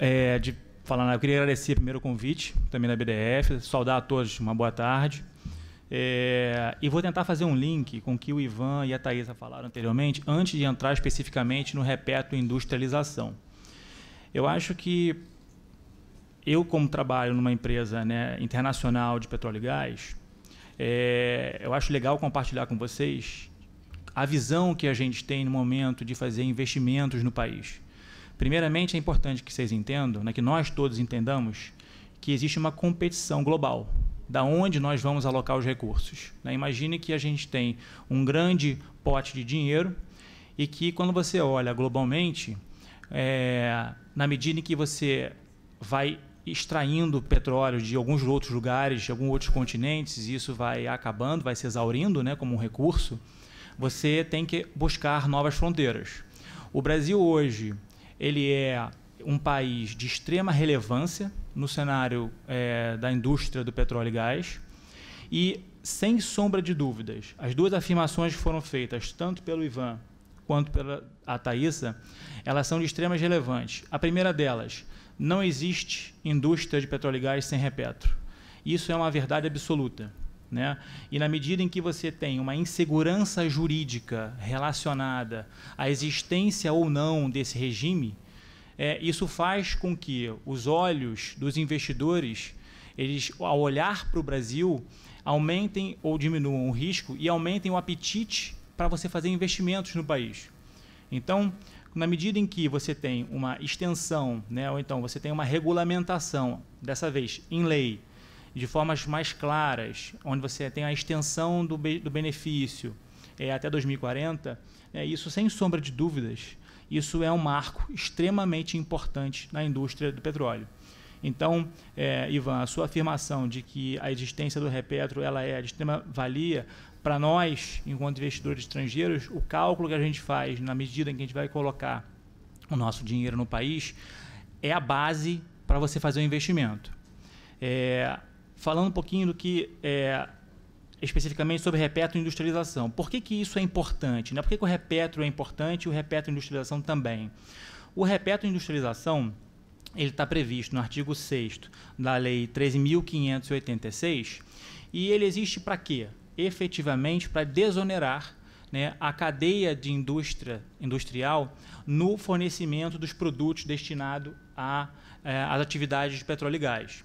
é, de falar, eu queria agradecer primeiro o convite também da BDF, saudar a todos, uma boa tarde. É, e vou tentar fazer um link com o que o Ivan e a Thaisa falaram anteriormente, antes de entrar especificamente no repeto industrialização. Eu acho que eu, como trabalho numa empresa né, internacional de petróleo e gás, é, eu acho legal compartilhar com vocês a visão que a gente tem no momento de fazer investimentos no país. Primeiramente, é importante que vocês entendam, né, que nós todos entendamos, que existe uma competição global da onde nós vamos alocar os recursos. Né? Imagine que a gente tem um grande pote de dinheiro e que, quando você olha globalmente, é, na medida em que você vai extraindo petróleo de alguns outros lugares, de alguns outros continentes, e isso vai acabando, vai se exaurindo né, como um recurso, você tem que buscar novas fronteiras. O Brasil hoje ele é um país de extrema relevância no cenário é, da indústria do petróleo e gás. E, sem sombra de dúvidas, as duas afirmações que foram feitas, tanto pelo Ivan quanto pela Thaisa, elas são de extrema relevância. A primeira delas, não existe indústria de petróleo e gás sem repetro. Isso é uma verdade absoluta. Né? E na medida em que você tem uma insegurança jurídica relacionada à existência ou não desse regime, é, isso faz com que os olhos dos investidores, eles, ao olhar para o Brasil, aumentem ou diminuam o risco e aumentem o apetite para você fazer investimentos no país. Então, na medida em que você tem uma extensão, né, ou então você tem uma regulamentação, dessa vez em lei, de formas mais claras, onde você tem a extensão do, be do benefício é, até 2040, é, isso sem sombra de dúvidas, isso é um marco extremamente importante na indústria do petróleo. Então, é, Ivan, a sua afirmação de que a existência do Repetro ela é de extrema valia, para nós, enquanto investidores estrangeiros, o cálculo que a gente faz na medida em que a gente vai colocar o nosso dinheiro no país é a base para você fazer o investimento. É, falando um pouquinho do que é, especificamente sobre repetro industrialização. Por que, que isso é importante? Né? Por que, que o repetro é importante e o repetro industrialização também? O repetro industrialização ele está previsto no artigo 6 da Lei 13.586 e ele existe para quê? Efetivamente para desonerar né, a cadeia de indústria industrial no fornecimento dos produtos destinados é, às atividades de petróleo e gás.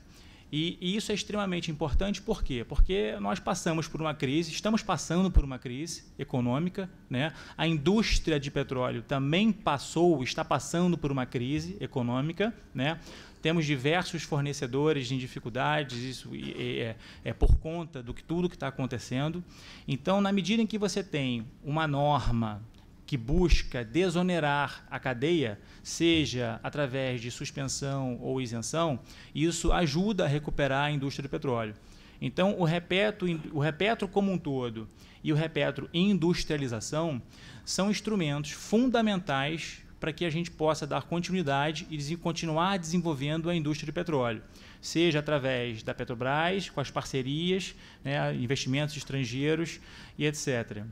E, e, isso é extremamente importante, por quê? Porque nós passamos por uma crise, estamos passando por uma crise econômica, né? a indústria de petróleo também passou, está passando por uma crise econômica, né? temos diversos fornecedores em dificuldades, isso é, é, é por conta do que tudo que está acontecendo. Então, na medida em que você tem uma norma que busca desonerar a cadeia, seja através de suspensão ou isenção, isso ajuda a recuperar a indústria do petróleo. Então, o repetro, o repetro como um todo e o repetro industrialização são instrumentos fundamentais para que a gente possa dar continuidade e continuar desenvolvendo a indústria de petróleo, seja através da Petrobras, com as parcerias, né, investimentos estrangeiros e etc.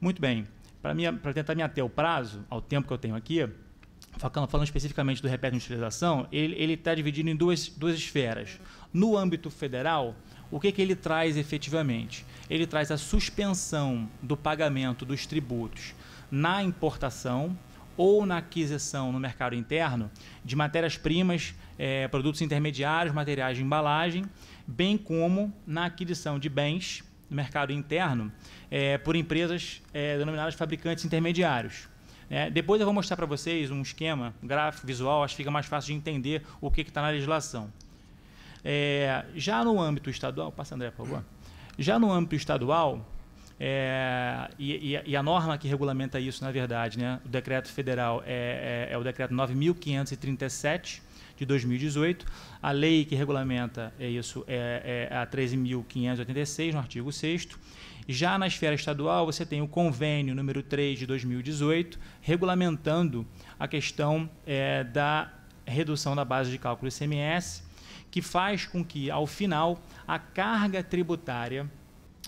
Muito bem para tentar me ater ao prazo, ao tempo que eu tenho aqui, falando, falando especificamente do repete industrialização, ele está dividido em duas, duas esferas. No âmbito federal, o que, que ele traz efetivamente? Ele traz a suspensão do pagamento dos tributos na importação ou na aquisição no mercado interno de matérias-primas, é, produtos intermediários, materiais de embalagem, bem como na aquisição de bens no mercado interno é, por empresas é, denominadas fabricantes intermediários. É, depois eu vou mostrar para vocês um esquema um gráfico, visual, acho que fica mais fácil de entender o que está na legislação. É, já no âmbito estadual, passa André, por favor. Já no âmbito estadual, é, e, e, a norma que regulamenta isso, na verdade, né, o decreto federal é, é, é o decreto 9.537, de 2018. A lei que regulamenta é isso é, é a 13.586, no artigo 6 Já na esfera estadual, você tem o convênio número 3 de 2018, regulamentando a questão é, da redução da base de cálculo do ICMS, que faz com que, ao final, a carga tributária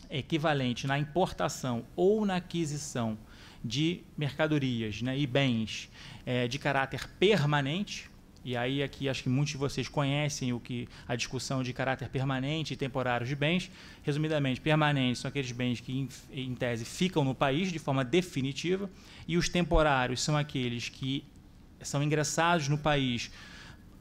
equivalente na importação ou na aquisição de mercadorias né, e bens é, de caráter permanente, e aí aqui acho que muitos de vocês conhecem o que a discussão de caráter permanente e temporário de bens. Resumidamente, permanentes são aqueles bens que em, em tese ficam no país de forma definitiva e os temporários são aqueles que são ingressados no país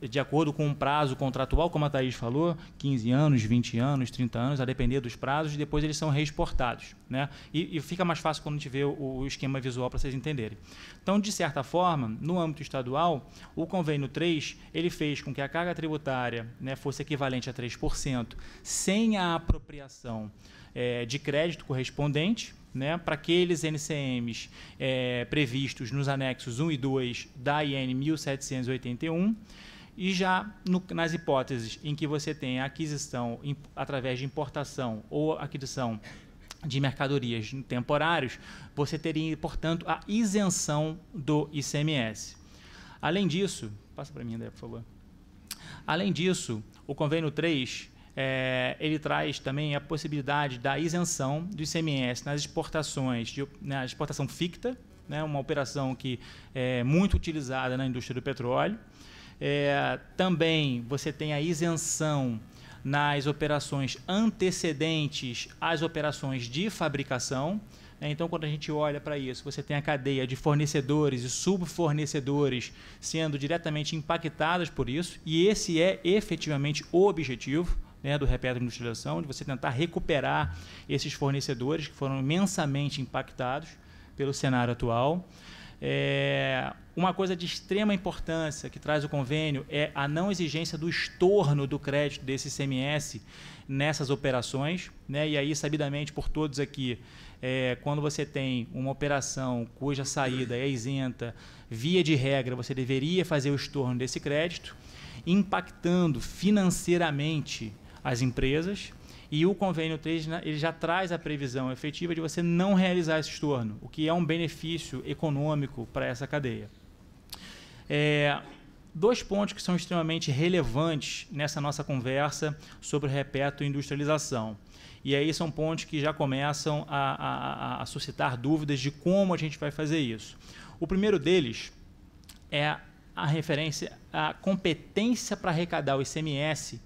de acordo com o um prazo contratual, como a Thaís falou, 15 anos, 20 anos, 30 anos, a depender dos prazos, depois eles são reexportados. Né? E, e fica mais fácil quando a gente vê o, o esquema visual para vocês entenderem. Então, de certa forma, no âmbito estadual, o convênio 3 ele fez com que a carga tributária né, fosse equivalente a 3%, sem a apropriação é, de crédito correspondente, né, para aqueles NCMs é, previstos nos anexos 1 e 2 da IN 1781 e já no, nas hipóteses em que você tem a aquisição através de importação ou aquisição de mercadorias temporárias você teria, portanto, a isenção do ICMS. Além disso, passa para mim, André, por favor. Além disso, o convênio 3 é, ele traz também a possibilidade da isenção do ICMS nas exportações, de, na exportação ficta, né, uma operação que é muito utilizada na indústria do petróleo, é, também você tem a isenção nas operações antecedentes às operações de fabricação. Né? Então, quando a gente olha para isso, você tem a cadeia de fornecedores e subfornecedores sendo diretamente impactadas por isso, e esse é efetivamente o objetivo. Né, do repetro industrialização, de você tentar recuperar esses fornecedores que foram imensamente impactados pelo cenário atual. É, uma coisa de extrema importância que traz o convênio é a não exigência do estorno do crédito desse ICMS nessas operações. Né? E aí, sabidamente por todos aqui, é, quando você tem uma operação cuja saída é isenta, via de regra, você deveria fazer o estorno desse crédito, impactando financeiramente as empresas. E o convênio 3 né, ele já traz a previsão efetiva de você não realizar esse estorno, o que é um benefício econômico para essa cadeia. É, dois pontos que são extremamente relevantes nessa nossa conversa sobre, repeto industrialização. E aí são pontos que já começam a, a, a suscitar dúvidas de como a gente vai fazer isso. O primeiro deles é a referência à competência para arrecadar o ICMS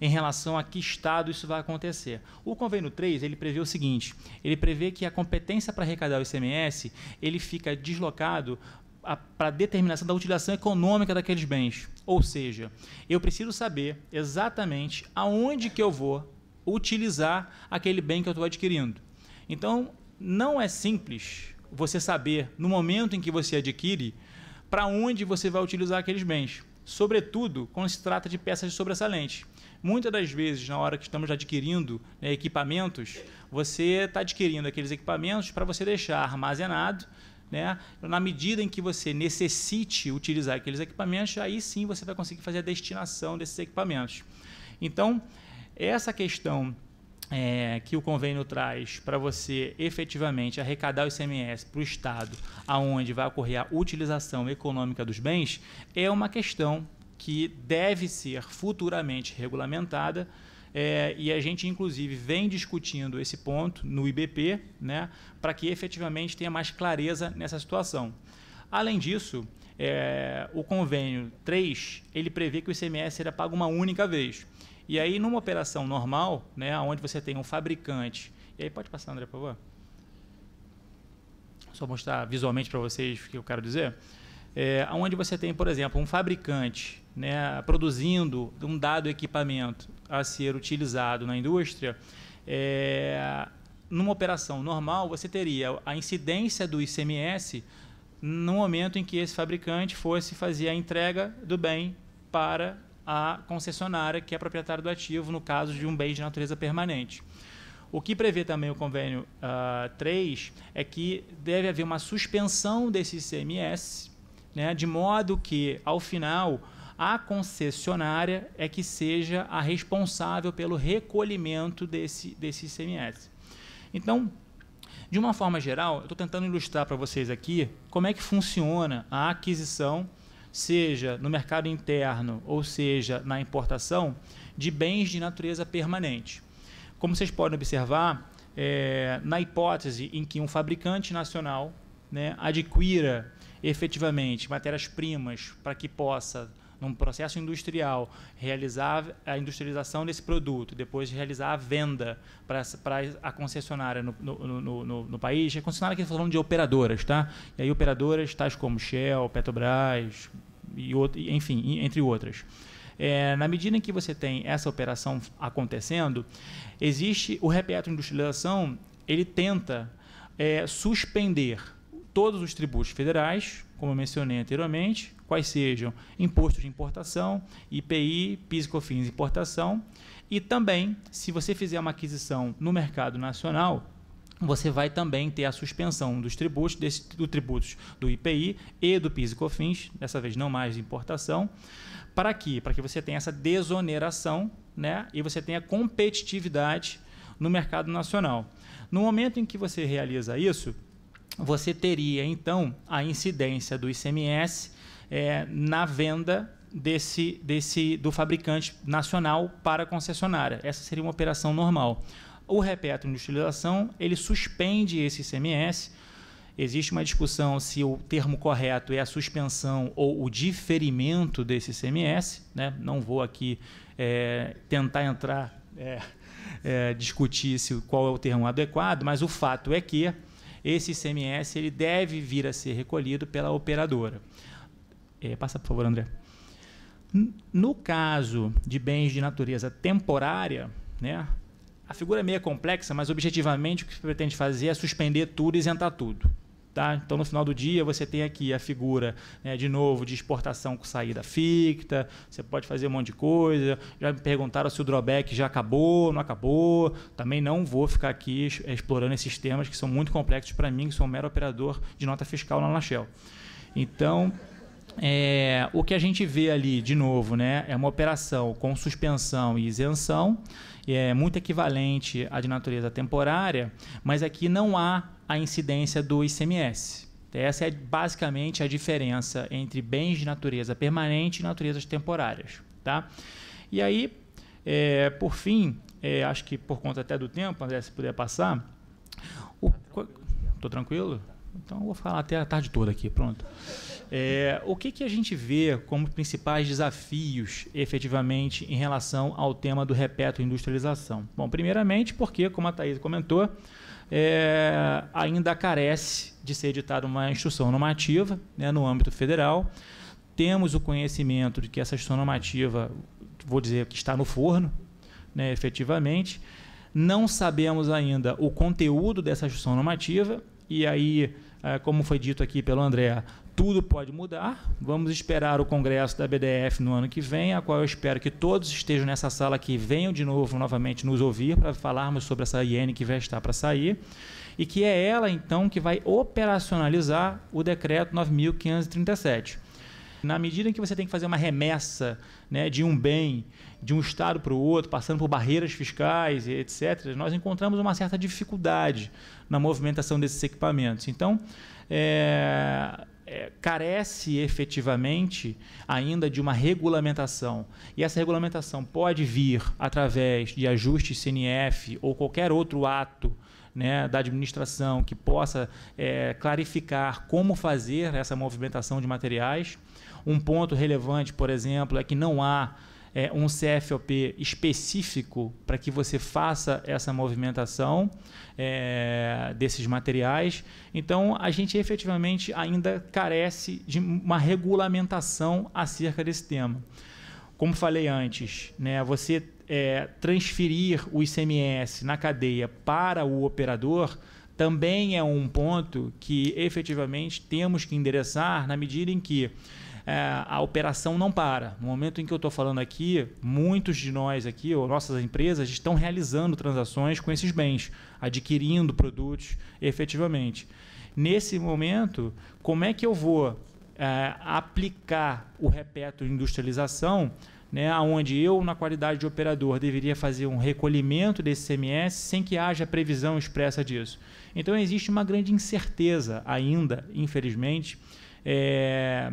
em relação a que estado isso vai acontecer. O convênio 3, ele prevê o seguinte, ele prevê que a competência para arrecadar o ICMS, ele fica deslocado para a determinação da utilização econômica daqueles bens. Ou seja, eu preciso saber exatamente aonde que eu vou utilizar aquele bem que eu estou adquirindo. Então, não é simples você saber, no momento em que você adquire, para onde você vai utilizar aqueles bens. Sobretudo quando se trata de peças sobressalentes. Muitas das vezes, na hora que estamos adquirindo né, equipamentos, você está adquirindo aqueles equipamentos para você deixar armazenado né? Então, na medida em que você necessite utilizar aqueles equipamentos, aí sim você vai conseguir fazer a destinação desses equipamentos. Então, essa questão é, que o convênio traz para você efetivamente arrecadar o ICMS para o Estado, aonde vai ocorrer a utilização econômica dos bens, é uma questão que deve ser futuramente regulamentada é, e a gente, inclusive, vem discutindo esse ponto no IBP, né, para que efetivamente tenha mais clareza nessa situação. Além disso, é, o convênio 3 ele prevê que o ICMS será pago uma única vez. E aí, numa operação normal, né, onde você tem um fabricante. E aí, pode passar, André, por favor? Só mostrar visualmente para vocês o que eu quero dizer. É, onde você tem, por exemplo, um fabricante né, produzindo um dado equipamento a ser utilizado na indústria, é, numa operação normal, você teria a incidência do ICMS no momento em que esse fabricante fosse fazer a entrega do bem para a concessionária, que é proprietária do ativo, no caso de um bem de natureza permanente. O que prevê também o convênio uh, ah, 3 é que deve haver uma suspensão desse ICMS, né, de modo que, ao final, a concessionária é que seja a responsável pelo recolhimento desse, desse ICMS. Então, de uma forma geral, eu estou tentando ilustrar para vocês aqui como é que funciona a aquisição, seja no mercado interno ou seja na importação, de bens de natureza permanente. Como vocês podem observar, é, na hipótese em que um fabricante nacional né, adquira efetivamente matérias-primas para que possa num processo industrial, realizar a industrialização desse produto, depois realizar a venda para a concessionária no, no, no, no país. A concessionária que está falando de operadoras, tá? E aí operadoras tais como Shell, Petrobras, e outro, enfim, entre outras. É, na medida em que você tem essa operação acontecendo, existe o repeto industrialização, ele tenta é, suspender todos os tributos federais, como eu mencionei anteriormente, quais sejam imposto de importação, IPI, PIS e COFINS importação, e também, se você fizer uma aquisição no mercado nacional, você vai também ter a suspensão dos tributos, desse, do tributos do IPI e do PIS e COFINS, dessa vez não mais de importação, para que? Para que você tenha essa desoneração né, e você tenha competitividade no mercado nacional. No momento em que você realiza isso, você teria então a incidência do ICMS é, eh, na venda desse, desse do fabricante nacional para a concessionária. Essa seria uma operação normal. O repeto industrialização ele suspende esse ICMS. Existe uma discussão se o termo correto é a suspensão ou o diferimento desse ICMS. Né? Não vou aqui é, tentar entrar, é, discutir se, qual é o termo adequado, mas o fato é que esse ICMS ele deve vir a ser recolhido pela operadora. É, passa, por favor, André. No caso de bens de natureza temporária, né, a figura é meio complexa, mas objetivamente o que se pretende fazer é suspender tudo e isentar tudo. Tá? Então, no final do dia, você tem aqui a figura, né, de novo, de exportação com saída ficta, você pode fazer um monte de coisa. Já me perguntaram se o drawback já acabou, não acabou. Também não vou ficar aqui é, explorando esses temas que são muito complexos para mim, que sou um mero operador de nota fiscal na Shell. Então, é, o que a gente vê ali, de novo, né, é uma operação com suspensão e isenção que é muito equivalente à de natureza temporária, mas aqui não há a incidência do ICMS. Essa é basicamente a diferença entre bens de natureza permanente e naturezas temporárias. Tá? E aí, é, por fim, é, acho que por conta até do tempo, André, se puder passar. Estou tá tranquilo? Então vou falar até a tarde toda aqui, pronto. É, o que, que a gente vê como principais desafios efetivamente em relação ao tema do repeto industrialização? Bom, primeiramente porque, como a Thais comentou, é, ainda carece de ser editada uma instrução normativa né, no âmbito federal. Temos o conhecimento de que essa instrução normativa, vou dizer que está no forno, né, efetivamente. Não sabemos ainda o conteúdo dessa instrução normativa, e aí, é, como foi dito aqui pelo André, tudo pode mudar. Vamos esperar o congresso da BDF no ano que vem, a qual eu espero que todos estejam nessa sala que venham de novo novamente nos ouvir para falarmos sobre essa IN que vai estar para sair e que é ela então que vai operacionalizar o decreto 9537. Na medida em que você tem que fazer uma remessa né, de um bem de um estado para o outro, passando por barreiras fiscais e etc., nós encontramos uma certa dificuldade na movimentação desses equipamentos. Então, é, é, carece efetivamente ainda de uma regulamentação. E essa regulamentação pode vir através de ajuste CNF ou qualquer outro ato né, da administração que possa é, clarificar como fazer essa movimentação de materiais. Um ponto relevante, por exemplo, é que não há é, um CFOP específico para que você faça essa movimentação é, desses materiais. Então, a gente efetivamente ainda carece de uma regulamentação acerca desse tema. Como falei antes, né, você é, transferir o ICMS na cadeia para o operador também é um ponto que efetivamente temos que endereçar na medida em que é, a operação não para. No momento em que eu estou falando aqui, muitos de nós aqui, ou nossas empresas, estão realizando transações com esses bens, adquirindo produtos efetivamente. Nesse momento, como é que eu vou é, aplicar o repeto industrialização? né, onde eu, na qualidade de operador, deveria fazer um recolhimento desse CMS sem que haja previsão expressa disso. Então existe uma grande incerteza ainda, infelizmente, é,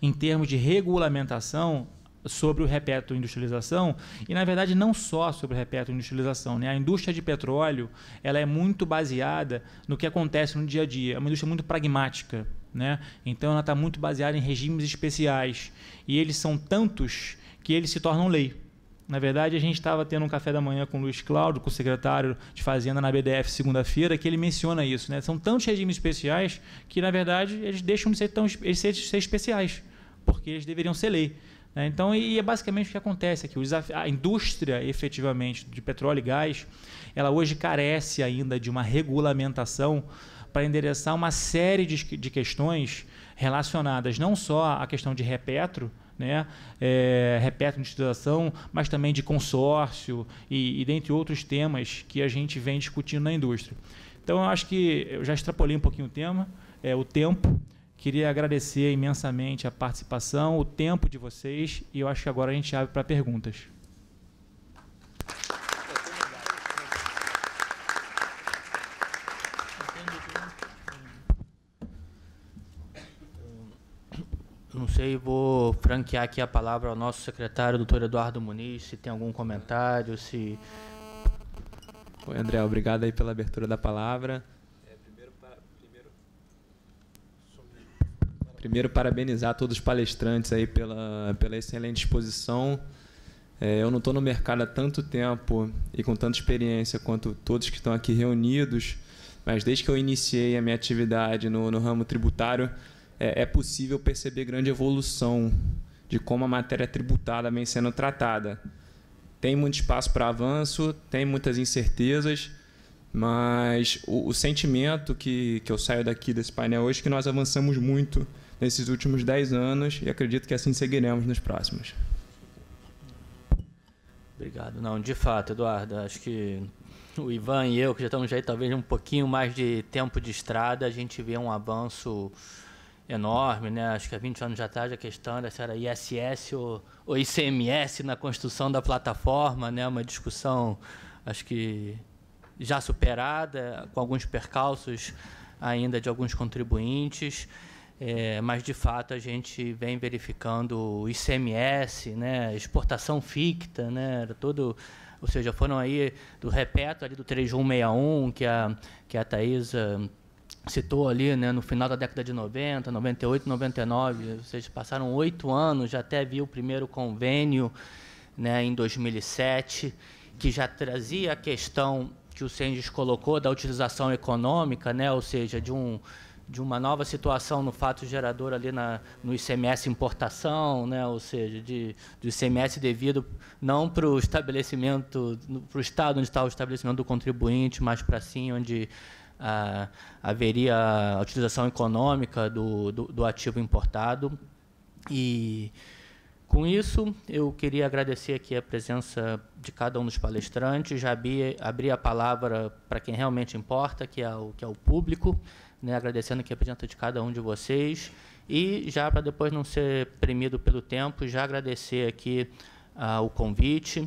em termos de regulamentação sobre o repeto industrialização e na verdade não só sobre o repeto industrialização né a indústria de petróleo ela é muito baseada no que acontece no dia a dia é uma indústria muito pragmática né então ela está muito baseada em regimes especiais e eles são tantos que eles se tornam lei na verdade, a gente estava tendo um café da manhã com o Luiz Cláudio, com o secretário de Fazenda na BDF segunda-feira, que ele menciona isso. Né? São tantos regimes especiais que, na verdade, eles deixam de ser, tão, eles ser, ser especiais, porque eles deveriam ser lei. Né? Então, e é basicamente o que acontece aqui. a indústria, efetivamente, de petróleo e gás, ela hoje carece ainda de uma regulamentação para endereçar uma série de, de questões relacionadas não só à questão de repetro, né? é, repertonitização, mas também de consórcio e, e dentre outros temas que a gente vem discutindo na indústria. Então, eu acho que eu já extrapolei um pouquinho o tema, é, o tempo. Queria agradecer imensamente a participação, o tempo de vocês e eu acho que agora a gente abre para perguntas. e vou franquear aqui a palavra ao nosso secretário, doutor Eduardo Muniz, se tem algum comentário, se... Oi, André, obrigado aí pela abertura da palavra. É, primeiro, parabenizar todos os palestrantes aí pela, pela excelente exposição. É, eu não estou no mercado há tanto tempo e com tanta experiência quanto todos que estão aqui reunidos, mas desde que eu iniciei a minha atividade no, no ramo tributário, é, é possível perceber grande evolução de como a matéria tributada vem sendo tratada. Tem muito espaço para avanço, tem muitas incertezas, mas o, o, sentimento que, que eu saio daqui desse painel hoje é que nós avançamos muito nesses últimos 10 anos e acredito que assim seguiremos nos próximos. Obrigado. Não, de fato, Eduardo, acho que o Ivan e eu, que já estamos aí talvez um pouquinho mais de tempo de estrada, a gente vê um avanço enorme, né? Acho que há 20 anos atrás a questão era se era ISS ou, ou ICMS na construção da plataforma, né? Uma discussão, acho que já superada, com alguns percalços ainda de alguns contribuintes. É, mas de fato a gente vem verificando o ICMS, né, exportação ficta, né, era todo, ou seja, foram aí do repeto ali do 3161 que a que a Taísa citou ali, né, no final da década de 90, 98, 99, vocês passaram oito anos, já até vi o primeiro convênio, né, em 2007, que já trazia a questão que o Sendes colocou da utilização econômica, né, ou seja, de um de uma nova situação no fato gerador ali na, no ICMS importação, né, ou seja, de, do ICMS devido não para o estabelecimento, para o estado onde está o estabelecimento do contribuinte, mas para sim onde ah, haveria a utilização econômica do, do, do ativo importado. E com isso, eu queria agradecer aqui a presença de cada um dos palestrantes, já abri, abri a palavra para quem realmente importa, que é o, que é o público, né, agradecendo aqui a presença de cada um de vocês. E já para depois não ser premido pelo tempo, já agradecer aqui ah, o convite,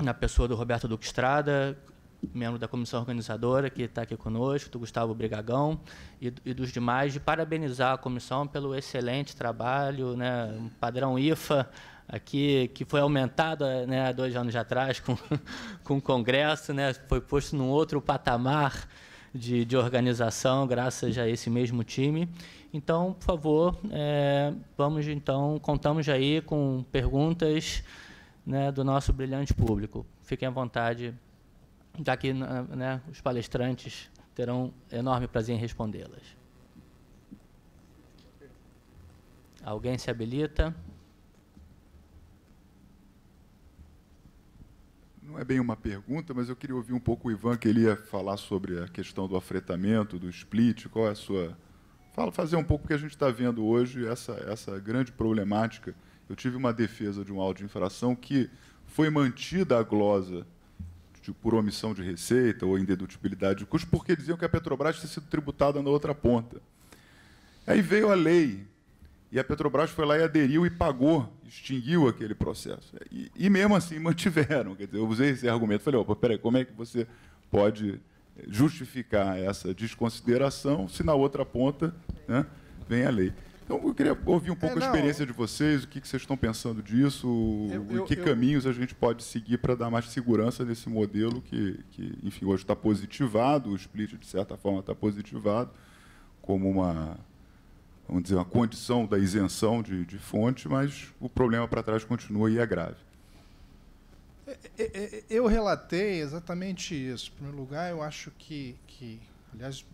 na pessoa do Roberto Duque Estrada, membro da comissão organizadora, que está aqui conosco, do Gustavo Brigagão e, e, dos demais, de parabenizar a comissão pelo excelente trabalho, né, um padrão IFA, aqui, que foi aumentado né, dois anos atrás com, com o Congresso, né, foi posto num outro patamar de, de organização, graças a esse mesmo time. Então, por favor, é, vamos então, contamos aí com perguntas né, do nosso brilhante público. Fiquem à vontade já né, os palestrantes terão enorme prazer em respondê-las. Alguém se habilita? Não é bem uma pergunta, mas eu queria ouvir um pouco o Ivan, que ele ia falar sobre a questão do afretamento, do split, qual é a sua... Fala, fazer um pouco o que a gente está vendo hoje, essa, essa grande problemática. Eu tive uma defesa de um áudio de infração que foi mantida a glosa por omissão de receita ou indedutibilidade de custo, porque diziam que a Petrobras tinha sido tributada na outra ponta. Aí veio a lei e a Petrobras foi lá e aderiu e pagou, extinguiu aquele processo. E, e mesmo assim mantiveram. Quer dizer, eu usei esse argumento. Falei, opa, peraí, como é que você pode eh, justificar essa desconsideração se na outra ponta né, vem a lei? Então, eu queria ouvir um pouco é, a experiência de vocês, o que, que vocês estão pensando disso, eu, eu, e que eu, caminhos a gente pode seguir para dar mais segurança nesse modelo que, que enfim, hoje está positivado, o split, de certa forma, está positivado como uma, vamos dizer, uma condição da isenção de, de fonte, mas o problema para trás continua e é grave. É, é, é, eu relatei exatamente isso. Em primeiro lugar, eu acho que, que aliás,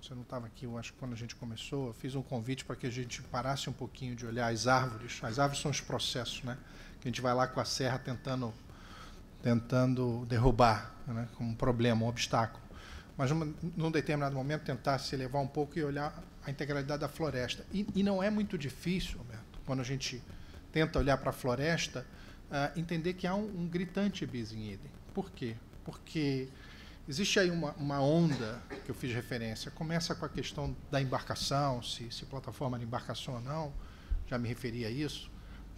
você não estava aqui, eu acho que quando a gente começou, eu fiz um convite para que a gente parasse um pouquinho de olhar as árvores. As árvores são os processos, né? Que a gente vai lá com a serra tentando, tentando derrubar, né? Como um problema, um obstáculo. Mas num, num determinado momento tentar se elevar um pouco e olhar a integralidade da floresta. E, e não é muito difícil, Alberto, quando a gente tenta olhar para a floresta, uh, entender que há um, um gritante bis in idem. Por quê? Porque Existe aí uma, uma, onda que eu fiz referência. Começa com a questão da embarcação, se, se plataforma de embarcação ou não. Já me referi a isso.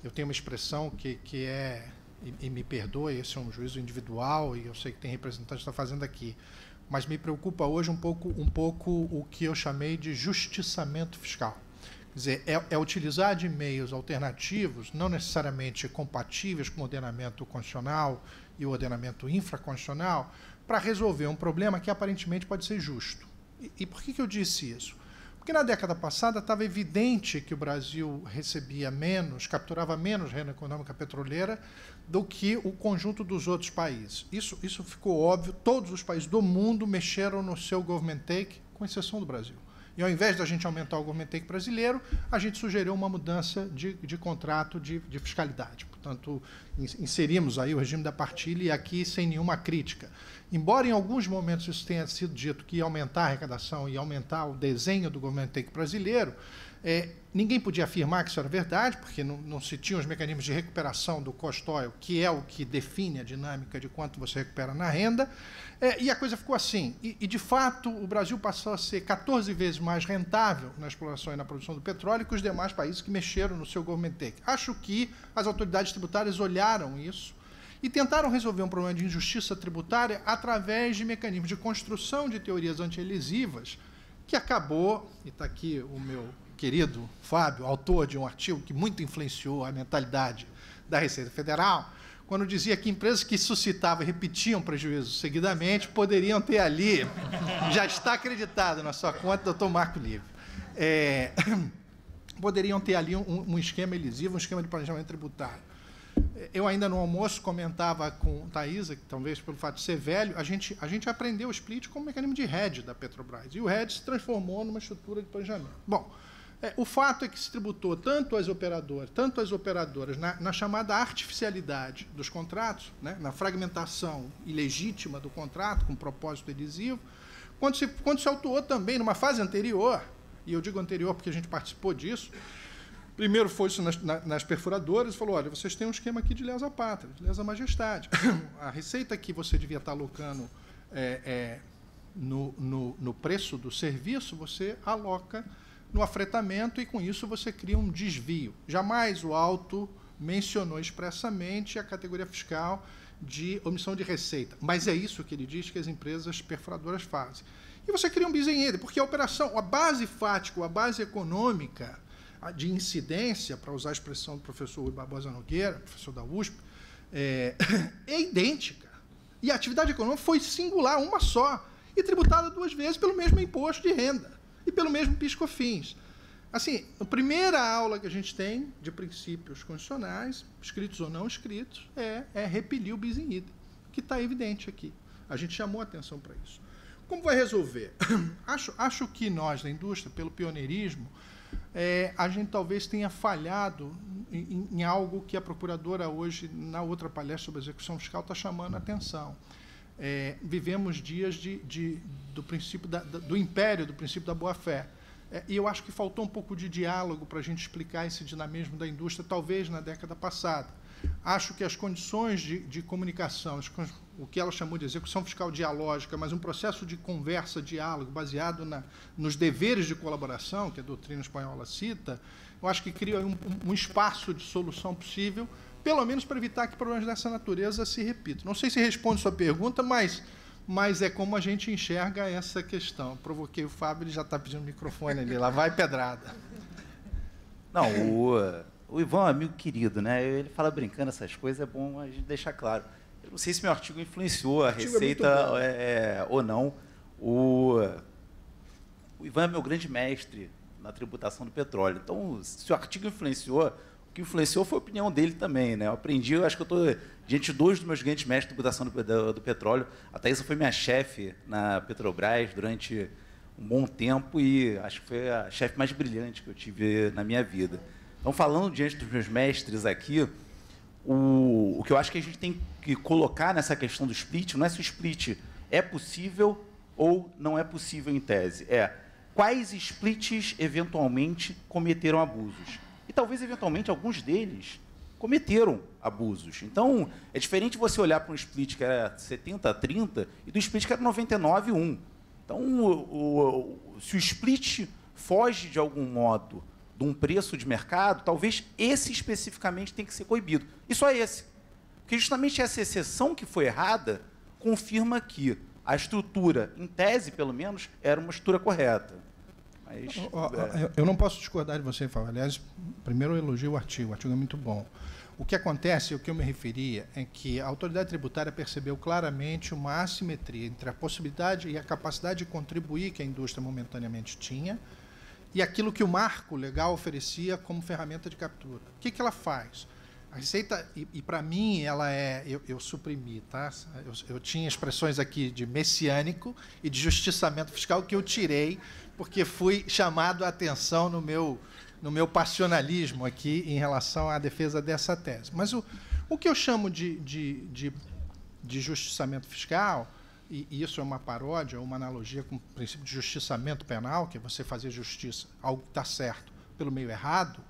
Eu tenho uma expressão que, que é, e, e me perdoe, esse é um juízo individual e eu sei que tem representante está fazendo aqui, mas me preocupa hoje um pouco, um pouco o que eu chamei de justiçamento fiscal. Quer dizer, é, é utilizar de meios alternativos, não necessariamente compatíveis com o ordenamento constitucional e o ordenamento infraconstitucional, para resolver um problema que aparentemente pode ser justo. E, e por que, que eu disse isso? Porque na década passada estava evidente que o Brasil recebia menos, capturava menos renda econômica petroleira do que o conjunto dos outros países. Isso, isso ficou óbvio, todos os países do mundo mexeram no seu government take, com exceção do Brasil. E ao invés da gente aumentar o government take brasileiro, a gente sugeriu uma mudança de, de contrato de, de fiscalidade. Portanto, inserimos aí o regime da partilha e aqui sem nenhuma crítica. Embora em alguns momentos isso tenha sido dito que ia aumentar a arrecadação e aumentar o desenho do governo take brasileiro, é, ninguém podia afirmar que isso era verdade, porque não, não se tinham os mecanismos de recuperação do costóio, que é o que define a dinâmica de quanto você recupera na renda. É, e a coisa ficou assim. E, e, de fato, o Brasil passou a ser 14 vezes mais rentável na exploração e na produção do petróleo que os demais países que mexeram no seu government take. Acho que as autoridades tributárias olharam isso e tentaram resolver um problema de injustiça tributária através de mecanismos de construção de teorias antielisivas, que acabou, e está aqui o meu querido Fábio, autor de um artigo que muito influenciou a mentalidade da Receita Federal, quando dizia que empresas que suscitavam e repetiam prejuízos seguidamente poderiam ter ali, já está acreditado na sua conta, doutor Marco Livre, é, poderiam ter ali um, um esquema elisivo, um esquema de planejamento tributário. É, eu ainda no almoço comentava com Thaisa, que talvez pelo fato de ser velho, a gente, a gente aprendeu o split como mecanismo de hedge da Petrobras. E o hedge se transformou numa estrutura de planejamento. Bom, é, o fato é que se tributou tanto as operadoras, tanto as operadoras na, na chamada artificialidade dos contratos, né, na fragmentação ilegítima do contrato com propósito elisivo, quando se, quando se autuou também numa fase anterior, e eu digo anterior porque a gente participou disso, primeiro foi isso nas, na, nas perfuradoras, falou, olha, vocês têm um esquema aqui de lesa pátria, de lesa majestade. a receita que você devia estar alocando é, é, no, no, no preço do serviço, você aloca no afretamento e com isso você cria um desvio. Jamais o alto mencionou expressamente a categoria fiscal de omissão de receita, mas é isso que ele diz que as empresas perfuradoras fazem. E você cria um ele, porque a operação, a base fática, a base econômica de incidência, para usar a expressão do professor Uri Barbosa Nogueira, professor da USP, é, é idêntica. E a atividade econômica foi singular, uma só, e tributada duas vezes pelo mesmo imposto de renda e pelo mesmo piscofins. Assim, a primeira aula que a gente tem de princípios condicionais, escritos ou não escritos, é, é repelir o bis in idem, que está evidente aqui. A gente chamou atenção para isso. Como vai resolver? acho, acho que nós, da indústria, pelo pioneirismo, é, a gente talvez tenha falhado em, em, algo que a procuradora hoje, na outra palestra sobre execução fiscal, está chamando a atenção é, vivemos dias de, de, do princípio da, do império, do princípio da boa-fé. É, e eu acho que faltou um pouco de diálogo para a gente explicar esse dinamismo da indústria, talvez na década passada. Acho que as condições de, de comunicação, o que ela chamou de execução fiscal dialógica, mas um processo de conversa, diálogo, baseado na, nos deveres de colaboração, que a doutrina espanhola cita, eu acho que cria um, um espaço de solução possível pelo menos para evitar que problemas dessa natureza se repitam. Não sei se responde sua pergunta, mas, mas é como a gente enxerga essa questão. Provoquei o Fábio, ele já está pedindo microfone ali, lá vai pedrada. Não, o, o Ivan é um amigo querido, né? Ele fala brincando essas coisas, é bom a gente deixar claro. Eu não sei se meu artigo influenciou a artigo é receita é é, ou não. O, o Ivan é meu grande mestre na tributação do petróleo. Então, se o artigo influenciou, que influenciou foi a opinião dele também, né? Eu aprendi, eu acho que eu estou diante de dois dos meus grandes mestres de computação do, do, do, petróleo. A Thaisa foi minha chefe na Petrobras durante um bom tempo e acho que foi a chefe mais brilhante que eu tive na minha vida. Então, falando diante dos meus mestres aqui, o, o que eu acho que a gente tem que colocar nessa questão do split não é se o split é possível ou não é possível em tese. É quais splits eventualmente cometeram abusos e talvez eventualmente alguns deles cometeram abusos. Então, é diferente você olhar para um split que era 70 a 30 e do split que era 99 a 1. Então, o, o, se o split foge de algum modo de um preço de mercado, talvez esse especificamente tem que ser coibido. E só esse. Porque justamente essa exceção que foi errada confirma que a estrutura, em tese pelo menos, era uma estrutura correta. Mas, é... Eu não posso discordar de você, Fábio. Aliás, primeiro eu elogio o artigo. O artigo é muito bom. O que acontece, o que eu me referia, é que a autoridade tributária percebeu claramente uma assimetria entre a possibilidade e a capacidade de contribuir que a indústria momentaneamente tinha e aquilo que o marco legal oferecia como ferramenta de captura. O que, que ela faz? A receita, e, e para mim, ela é. Eu, eu suprimi, tá? Eu, eu, tinha expressões aqui de messiânico e de justiçamento fiscal que eu tirei, porque fui chamado a atenção no meu, no meu passionalismo aqui em relação à defesa dessa tese. Mas o, o que eu chamo de, de, de, de justiçamento fiscal, e, isso é uma paródia, uma analogia com o princípio de justiçamento penal, que é você fazer justiça, algo que está certo pelo meio errado,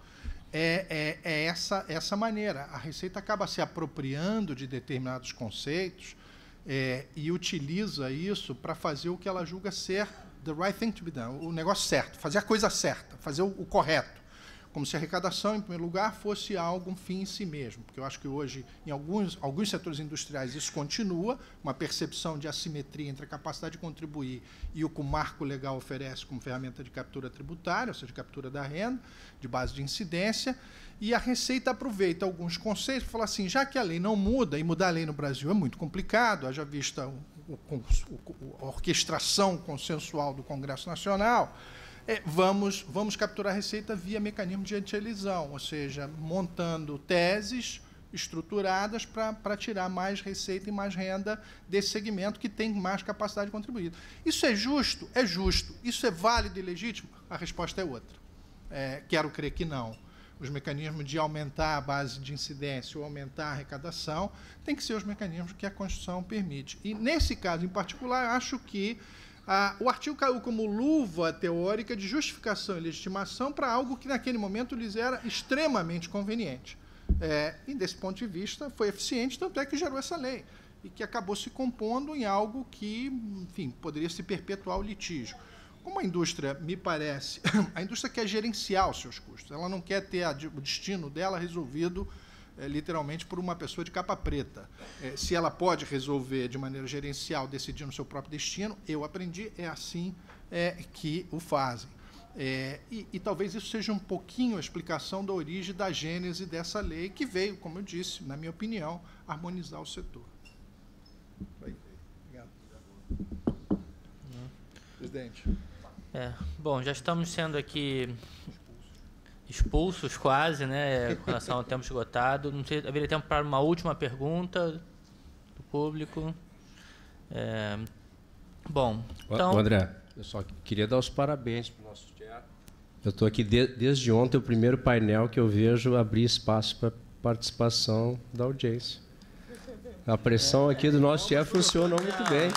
é, é, é, essa, essa maneira. A Receita acaba se apropriando de determinados conceitos é, e utiliza isso para fazer o que ela julga ser the right thing to be done, o negócio certo, fazer a coisa certa, fazer o, o correto. Como se a arrecadação, em primeiro lugar, fosse algo, um fim em si mesmo. Porque eu acho que hoje, em alguns, alguns setores industriais, isso continua, uma percepção de assimetria entre a capacidade de contribuir e o que o marco legal oferece como ferramenta de captura tributária, ou seja, de captura da renda, de base de incidência. E a Receita aproveita alguns conceitos e fala assim: já que a lei não muda, e mudar a lei no Brasil é muito complicado, haja vista a orquestração consensual do Congresso Nacional, é, vamos, vamos capturar receita via mecanismo de anteelisão, ou seja, montando teses estruturadas para tirar mais receita e mais renda desse segmento que tem mais capacidade de contribuir. Isso é justo? É justo. Isso é válido e legítimo? A resposta é outra. É, quero crer que não os mecanismos de aumentar a base de incidência ou aumentar a arrecadação, tem que ser os mecanismos que a Constituição permite. E nesse caso em particular, acho que ah, o artigo caiu como luva teórica de justificação e legitimação para algo que naquele momento lhes era extremamente conveniente. É, e desse ponto de vista foi eficiente, tanto é que gerou essa lei e que acabou se compondo em algo que, enfim, poderia se perpetuar o litígio. Como a indústria, me parece, a indústria quer gerenciar os seus custos, ela não quer ter a, o destino dela resolvido é, literalmente por uma pessoa de capa preta. É, se ela pode resolver de maneira gerencial, decidindo o seu próprio destino, eu aprendi, é assim é, que o fazem. É, e, e, talvez isso seja um pouquinho a explicação da origem da gênese dessa lei, que veio, como eu disse, na minha opinião, harmonizar o setor. Obrigado. Presidente. É, bom, já estamos sendo aqui expulsos quase, né, com relação ao tempo esgotado. Não sei, haveria tempo para uma última pergunta do público. É, bom, então... O André, eu só queria dar os parabéns para o nosso teatro. Eu estou aqui de, desde ontem, o primeiro painel que eu vejo abrir espaço para participação da audiência. A pressão aqui do nosso teatro funcionou muito bem.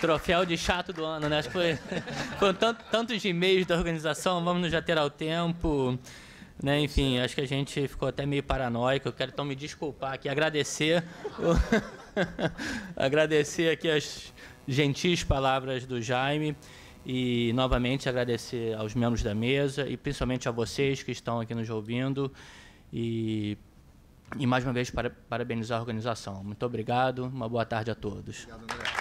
Troféu de chato do ano, né? Acho que foi, foram tanto, tantos e-mails da organização, vamos nos ter ao tempo. Né? Enfim, acho que a gente ficou até meio paranoico. Eu quero então me desculpar aqui, agradecer. agradecer aqui as gentis palavras do Jaime. E novamente agradecer aos membros da mesa e principalmente a vocês que estão aqui nos ouvindo. E, e mais uma vez para, parabenizar a organização. Muito obrigado, uma boa tarde a todos. Obrigado,